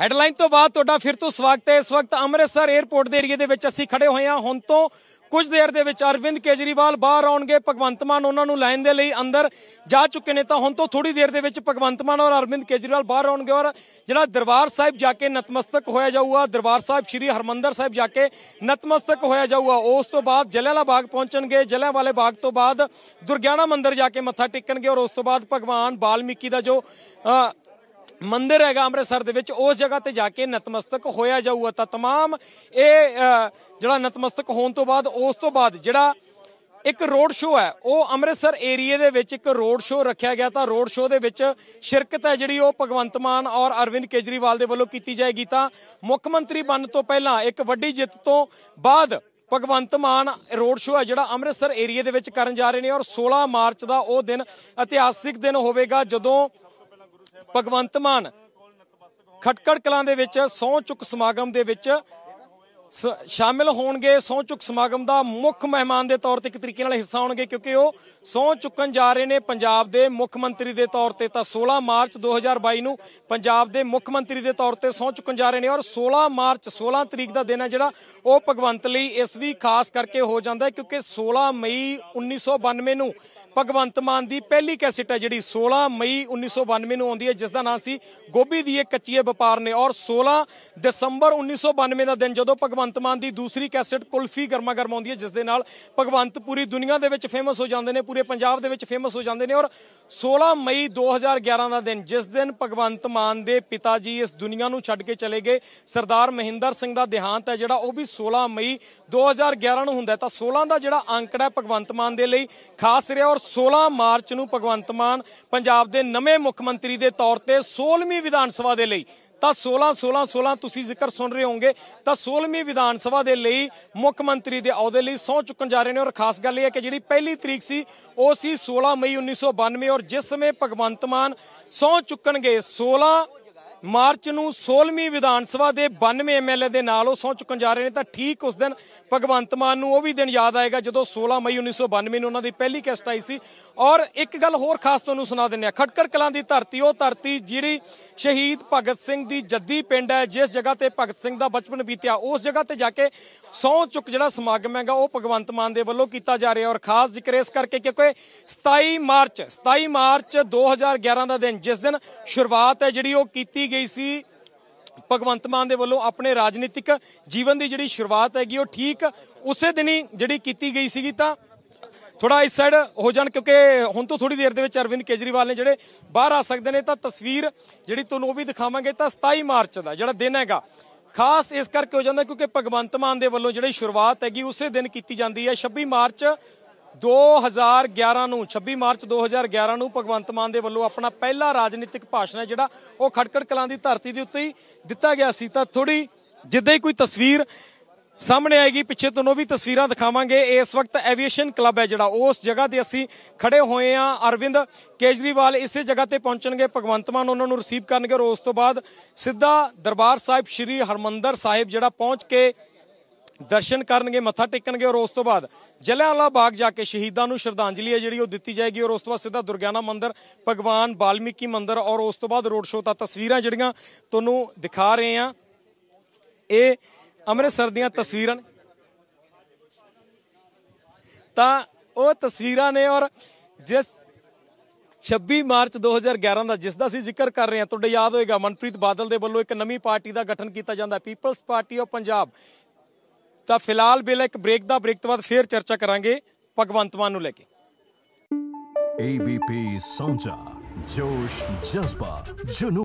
headline ਤੋਂ ਬਾਅਦ ਤੁਹਾਡਾ ਫਿਰ ਤੋਂ ਸਵਾਗਤ ਹੈ ਇਸ ਵਕਤ ਅੰਮ੍ਰਿਤਸਰ 에ਅਰਪੋਰਟ ਦੇ ਏਰੀਆ ਦੇ ਵਿੱਚ ਅਸੀਂ ਖੜੇ ਹੋਏ ਹਾਂ ਹੁਣ ਤੋਂ ਕੁਝ ਦੇਰ ਦੇ ਵਿੱਚ ਅਰਵਿੰਦ ਕੇਜਰੀਵਾਲ ਬਾਹਰ ਆਉਣਗੇ ਭਗਵੰਤ ਮਾਨ ਉਹਨਾਂ ਨੂੰ ਲੈਣ ਦੇ ਲਈ ਅੰਦਰ ਜਾ ਚੁੱਕੇ ਨੇ ਤਾਂ ਹੁਣ ਤੋਂ ਥੋੜੀ ਦੇਰ ਦੇ ਵਿੱਚ ਭਗਵੰਤ ਮਾਨ ਔਰ ਅਰਵਿੰਦ ਕੇਜਰੀਵਾਲ ਬਾਹਰ ਆਉਣਗੇ ਔਰ ਜਿਹੜਾ ਦਰਬਾਰ ਸਾਹਿਬ ਜਾ ਕੇ ਨਤਮਸਤਕ ਹੋਇਆ ਜਾਊਗਾ ਦਰਬਾਰ ਸਾਹਿਬ ਸ੍ਰੀ ਹਰਮੰਦਰ ਸਾਹਿਬ ਜਾ ਕੇ ਨਤਮਸਤਕ ਹੋਇਆ ਜਾਊਗਾ ਉਸ ਤੋਂ ਬਾਅਦ ਜਲਿਆਂਵਾਲਾ ਬਾਗ ਪਹੁੰਚਣਗੇ ਜਲਿਆਂਵਾਲੇ ਬਾਗ ਤੋਂ ਬਾਅਦ ਦੁਰਗਿਆਣਾ ਮੰਦਿਰ ਜਾ ਕੇ ਮੱਥਾ ਟੇਕਣਗੇ ਔਰ ਉਸ ਤੋਂ ਬਾਅਦ ਭਗਵਾਨ ਬਾਲਮੀਕੀ ਦਾ ਜੋ ਮੰਦਿਰ ਹੈਗਾ ਅੰਮ੍ਰਿਤਸਰ ਦੇ ਵਿੱਚ ਉਸ ਜਗ੍ਹਾ ਤੇ ਜਾ ਕੇ ਨਤਮਸਤਕ ਹੋਇਆ ਜਾਊਗਾ ਤਾਂ तमाम ਇਹ ਜਿਹੜਾ ਨਤਮਸਤਕ ਹੋਣ ਤੋਂ ਬਾਅਦ ਉਸ ਤੋਂ ਬਾਅਦ ਜਿਹੜਾ ਇੱਕ ਰੋਡ ਸ਼ੋਅ ਹੈ ਉਹ ਅੰਮ੍ਰਿਤਸਰ ਏਰੀਆ ਦੇ ਵਿੱਚ ਇੱਕ ਰੋਡ ਸ਼ੋਅ ਰੱਖਿਆ ਗਿਆ ਤਾਂ ਰੋਡ ਸ਼ੋਅ ਦੇ ਵਿੱਚ ਸ਼ਿਰਕਤ ਹੈ ਜਿਹੜੀ ਉਹ ਭਗਵੰਤ ਮਾਨ ਔਰ ਅਰਵਿੰਦ ਕੇਜਰੀਵਾਲ ਦੇ ਵੱਲੋਂ ਕੀਤੀ ਜਾਏਗੀ ਤਾਂ ਮੁੱਖ ਮੰਤਰੀ ਬਣਨ ਤੋਂ ਪਹਿਲਾਂ ਇੱਕ ਵੱਡੀ ਜਿੱਤ ਤੋਂ ਬਾਅਦ ਭਗਵੰਤ ਮਾਨ ਰੋਡ ਸ਼ੋਅ ਹੈ ਜਿਹੜਾ ਅੰਮ੍ਰਿਤਸਰ ਏਰੀਆ ਦੇ ਵਿੱਚ ਕਰਨ ਜਾ ਰਹੇ ਨੇ ਔਰ 16 ਮਾਰਚ ਦਾ ਉਹ ਦਿਨ ਇਤਿਹਾਸਿਕ ਦਿਨ ਹੋਵੇਗਾ ਜਦੋਂ ਭਗਵੰਤ ਮਾਨ ਖਟਕੜ ਕਲਾਂ ਦੇ ਵਿੱਚ ਸੌ ਚੁੱਕ ਸਮਾਗਮ ਦੇ ਵਿੱਚ ਸ਼ਾਮਿਲ ਹੋਣਗੇ ਸੌ ਚੁੱਕ ਸਮਾਗਮ ਦਾ ਮੁੱਖ ਮਹਿਮਾਨ ਦੇ ਤੌਰ ਤੇ ਇੱਕ ਤਰੀਕੇ ਨਾਲ ਹਿੱਸਾ ਹੋਣਗੇ ਕਿਉਂਕਿ ਉਹ ਸੌ ਚੁੱਕਣ ਜਾ ਰਹੇ ਨੇ ਪੰਜਾਬ ਦੇ ਮੁੱਖ ਮੰਤਰੀ ਦੇ ਤੌਰ ਤੇ ਤਾਂ 16 ਮਾਰਚ 2022 ਨੂੰ ਪੰਜਾਬ ਦੇ ਮੁੱਖ ਮੰਤਰੀ ਦੇ ਤੌਰ ਤੇ ਸੌ ਚੁੱਕਣ ਜਾ ਰਹੇ ਨੇ ਔਰ 16 ਮਾਰਚ 16 ਤਰੀਕ ਦਾ ਦਿਨ ਹੈ ਜਿਹੜਾ ਉਹ ਭਗਵੰਤ ਲਈ ਇਸ ਵੀ ਖਾਸ ਕਰਕੇ ਹੋ ਜਾਂਦਾ ਕਿਉਂਕਿ 16 ਮਈ 1992 ਨੂੰ ਭਗਵੰਤ ਮਾਨ ਦੀ ਪਹਿਲੀ ਕੈਸਟ ਹੈ ਜਿਹੜੀ 16 ਮਈ 1992 ਨੂੰ ਆਉਂਦੀ ਹੈ ਜਿਸ ਦਾ ਨਾਮ ਸੀ ਗੋਭੀ ਦੀ ਇਹ ਕੱਚੀਏ ਵਪਾਰ ਨੇ ਔਰ 16 ਦਸੰਬਰ 1992 ਦਾ ਦਿਨ ਜਦੋਂ ਭਗਵੰਤ ਭਗਵੰਤ ਮਾਨ ਦੀ ਦੂਸਰੀ ਕੈਸਟ ਕੁਲਫੀ ਗਰਮਾ ਗਰਮ ਆਉਂਦੀ ਹੈ ਜਿਸ ਦੇ ਨਾਲ ਭਗਵੰਤ ਪੂਰੀ ਦੁਨੀਆ ਦੇ ਵਿੱਚ ਫੇਮਸ ਹੋ ਜਾਂਦੇ ਨੇ ਪੂਰੇ ਪੰਜਾਬ ਦੇ ਵਿੱਚ ਫੇਮਸ ਹੋ ਜਾਂਦੇ ਨੇ ਔਰ 16 ਮਈ 2011 ਦਾ ਦਿਨ ਜਿਸ ਦਿਨ ਭਗਵੰਤ ਮਾਨ ਦੇ ਪਿਤਾ ਜੀ ਇਸ ਦੁਨੀਆ ਨੂੰ ਛੱਡ ਕੇ ਚਲੇ ਗਏ ਸਰਦਾਰ ਮਹਿੰਦਰ ਸਿੰਘ ਦਾ ਦੇਹਾਂਤ ਹੈ ਜਿਹੜਾ ਉਹ ਵੀ 16 ਮਈ 2011 ਨੂੰ ਹੁੰਦਾ ਤਾਂ 16 ਦਾ ਜਿਹੜਾ ਅੰਕੜਾ ਹੈ ਭਗਵੰਤ ਮਾਨ ਦੇ ਲਈ ਖਾਸ ਰਿਹਾ ਔਰ 16 ਮਾਰਚ ਨੂੰ ਭਗਵੰਤ ਮਾਨ ਪੰਜਾਬ ਦੇ ਨਵੇਂ ਮੁੱਖ ਮੰਤਰੀ ਦੇ ਤੌਰ ਤੇ 16ਵੀਂ ਵਿਧਾਨ ਸਭਾ ਦੇ ਲਈ ਤਾਂ 16 16 16 ਤੁਸੀਂ ਜ਼ਿਕਰ ਸੁਣ ਰਹੇ ਹੋਵੋਗੇ ਤਾਂ 16ਵੀਂ ਵਿਧਾਨ ਸਭਾ ਦੇ ਲਈ ਮੁੱਖ ਮੰਤਰੀ ਦੇ ਅਹੁਦੇ ਲਈ ਸੌ ਚੁੱਕਣ ਜਾ ਰਹੇ ਨੇ ਔਰ ਖਾਸ ਗੱਲ ਇਹ ਹੈ ਕਿ ਜਿਹੜੀ ਪਹਿਲੀ ਤਰੀਕ ਸੀ ਉਹ ਸੀ 16 ਮਈ 1992 ਔਰ ਜਿਸ ਸਮੇਂ ਭਗਵੰਤ ਮਾਨ ਸੌ ਚੁੱਕਣਗੇ 16 ਮਾਰਚ ਨੂੰ 16ਵੀਂ ਵਿਧਾਨ ਸਭਾ ਦੇ 92 ਐਮਐਲਏ ਦੇ ਨਾਲ ਉਹ ਸੌ ਚੁੱਕਣ ਜਾ ਰਹੇ ਨੇ ਤਾਂ ਠੀਕ ਉਸ ਦਿਨ ਭਗਵੰਤ ਮਾਨ ਨੂੰ ਉਹ ਵੀ ਦਿਨ ਯਾਦ ਆਏਗਾ ਜਦੋਂ 16 ਮਈ 1992 ਨੂੰ ਉਹਨਾਂ ਦੀ ਪਹਿਲੀ ਕੈਸਟ ਆਈ ਸੀ ਔਰ ਇੱਕ ਗੱਲ ਹੋਰ ਖਾਸ ਤੁਹਾਨੂੰ ਸੁਣਾ ਦਿੰਨੇ ਆ ਖਟਕੜ ਕਲਾਂ ਦੀ ਧਰਤੀ ਉਹ ਧਰਤੀ ਜਿਹੜੀ ਸ਼ਹੀਦ ਭਗਤ ਸਿੰਘ ਦੀ ਜੱਦੀ ਪਿੰਡ ਹੈ ਜਿਸ ਜਗ੍ਹਾ ਤੇ ਭਗਤ ਸਿੰਘ ਦਾ ਬਚਪਨ ਬੀਤਿਆ ਉਸ ਜਗ੍ਹਾ ਤੇ ਜਾ ਕੇ ਸੌ ਚੁੱਕ ਜਿਹੜਾ ਸਮਾਗਮ ਹੈਗਾ ਉਹ ਭਗਵੰਤ ਮਾਨ ਦੇ ਵੱਲੋਂ ਕੀਤਾ ਜਾ ਰਿਹਾ ਔਰ ਖਾਸ ਜ਼ਿਕਰ ਇਸ ਕਰਕੇ ਕਿਉਂਕਿ 27 ਮਾਰਚ 27 ਮਾਰਚ 2011 ਦਾ ਦਿਨ ਜਿਸ ਦਿਨ ਸ਼ੁਰੂਆਤ ਹੈ ਜਿਹੜੀ ਉਹ ਕੀਤੀ ਕੀਤੀ ਗਈ ਸੀ ਭਗਵੰਤ ਮਾਨ ਦੇ ਵੱਲੋਂ ਆਪਣੇ ਰਾਜਨੀਤਿਕ ਜੀਵਨ ਦੀ ਜਿਹੜੀ ਸ਼ੁਰੂਆਤ ਹੈਗੀ ਉਹ ਠੀਕ ਉਸੇ ਦਿਨੀ ਜਿਹੜੀ ਕੀਤੀ ਗਈ ਸੀਗੀ ਤਾਂ ਥੋੜਾ ਇਸ ਸਾਈਡ ਹੋ ਜਾਣ ਕਿਉਂਕਿ ਹੁਣ ਤੋਂ ਥੋੜੀ ਦੇਰ ਦੇ ਵਿੱਚ ਅਰਵਿੰਦ ਕੇਜਰੀਵਾਲ ਨੇ ਜਿਹੜੇ ਬਾਹਰ ਆ ਸਕਦੇ ਨੇ ਤਾਂ ਤਸਵੀਰ ਜਿਹੜੀ ਤੁਹਾਨੂੰ ਉਹ ਵੀ ਦਿਖਾਵਾਂਗੇ ਤਾਂ 27 ਮਾਰਚ ਦਾ ਜਿਹੜਾ ਦਿਨ ਹੈਗਾ ਖਾਸ ਇਸ ਕਰਕੇ ਹੋ ਜਾਂਦਾ ਕਿਉਂਕਿ ਭਗਵੰਤ ਮਾਨ ਦੇ ਵੱਲੋਂ ਜਿਹੜੀ ਸ਼ੁਰੂਆਤ ਹੈਗੀ ਉਸੇ ਦਿਨ ਕੀਤੀ ਜਾਂਦੀ ਹੈ 26 ਮਾਰਚ 2011 ਨੂੰ 26 ਮਾਰਚ 2011 ਨੂੰ ਭਗਵੰਤ ਮਾਨ ਦੇ ਵੱਲੋਂ ਆਪਣਾ ਪਹਿਲਾ ਰਾਜਨੀਤਿਕ ਭਾਸ਼ਣ ਹੈ ਜਿਹੜਾ ਉਹ ਖੜਕੜ ਕਲਾਂ ਦੀ ਧਰਤੀ ਦੇ ਉੱਤੇ ਹੀ ਦਿੱਤਾ ਗਿਆ ਸੀ ਤਾਂ ਥੋੜੀ ਜਿੱਦਾਂ ਹੀ ਕੋਈ ਤਸਵੀਰ ਸਾਹਮਣੇ ਆਏਗੀ ਪਿੱਛੇ ਉਹ ਵੀ ਤਸਵੀਰਾਂ ਦਿਖਾਵਾਂਗੇ ਇਸ ਵਕਤ ਐਵੀਏਸ਼ਨ ਕਲੱਬ ਹੈ ਜਿਹੜਾ ਉਸ ਜਗ੍ਹਾ ਤੇ ਅਸੀਂ ਖੜੇ ਹੋਏ ਆ ਅਰਵਿੰਦ ਕੇਜਰੀਵਾਲ ਇਸੇ ਜਗ੍ਹਾ ਤੇ ਪਹੁੰਚਣਗੇ ਭਗਵੰਤ ਮਾਨ ਉਹਨਾਂ ਨੂੰ ਰਿਸੀਵ ਕਰਨਗੇ ਔਰ ਉਸ ਤੋਂ ਬਾਅਦ ਸਿੱਧਾ ਦਰਬਾਰ ਸਾਹਿਬ ਸ੍ਰੀ ਹਰਮੰਦਰ ਸਾਹਿਬ ਜਿਹੜਾ ਪਹੁੰਚ ਕੇ ਦਰਸ਼ਨ ਕਰਨਗੇ ਮੱਥਾ ਟੇਕਣਗੇ ਔਰ ਉਸ ਤੋਂ ਬਾਅਦ ਜਲਿਆਂਵਾਲਾ ਬਾਗ ਜਾ ਕੇ ਸ਼ਹੀਦਾਂ ਨੂੰ ਸ਼ਰਧਾਂਜਲੀ ਹੈ ਜਿਹੜੀ ਉਹ ਦਿੱਤੀ ਜਾਏਗੀ ਔਰ ਉਸ ਤੋਂ ਬਾਅਦ ਸਿੱਧਾ ਦੁਰਗਿਆਨਾ ਮੰਦਿਰ ਭਗਵਾਨ ਬਾਲਮੀਕੀ ਮੰਦਿਰ ਔਰ ਉਸ ਤੋਂ ਬਾਅਦ ਰੋਡ ਸ਼ੋਅ ਤਾਂ ਤਸਵੀਰਾਂ ਜਿਹੜੀਆਂ ਤੁਹਾਨੂੰ ਦਿਖਾ ਰਹੇ ਆ ਇਹ ਅੰਮ੍ਰਿਤਸਰ ਦੀਆਂ ਤਸਵੀਰਾਂ ਤਾਂ ਉਹ ਤਸਵੀਰਾਂ ਨੇ ਔਰ ਜਿਸ 26 ਮਾਰਚ 2011 ਦਾ ਜਿਸ ਦਾ ਅਸੀਂ ਜ਼ਿਕਰ ਕਰ ਰਹੇ ਹਾਂ ਤੁਹਾਡੇ ਯਾਦ ਹੋਏਗਾ ਮਨਪ੍ਰੀਤ ਬਾਦਲ ਦੇ ਵੱਲੋਂ ਇੱਕ ਨਵੀਂ ਪਾਰਟੀ ਦਾ ਗਠਨ ਕੀਤਾ ਜਾਂਦਾ ਪੀਪਲਸ ਪਾਰਟੀ ਆਫ ਪੰਜਾਬ ਤਾਂ ਫਿਲਹਾਲ ਬਿਲ ਇੱਕ ਬ੍ਰੇਕ ਦਾ ਬ੍ਰੇਕ ਤੋਂ ਬਾਅਦ ਫੇਰ ਚਰਚਾ ਕਰਾਂਗੇ ਭਗਵੰਤ ਮਾਨ ਨੂੰ ਲੈ ਕੇ ABP ਸੌਂਚਾ ਜੋਸ਼ ਜਜ਼ਬਾ ਜਨੂਨ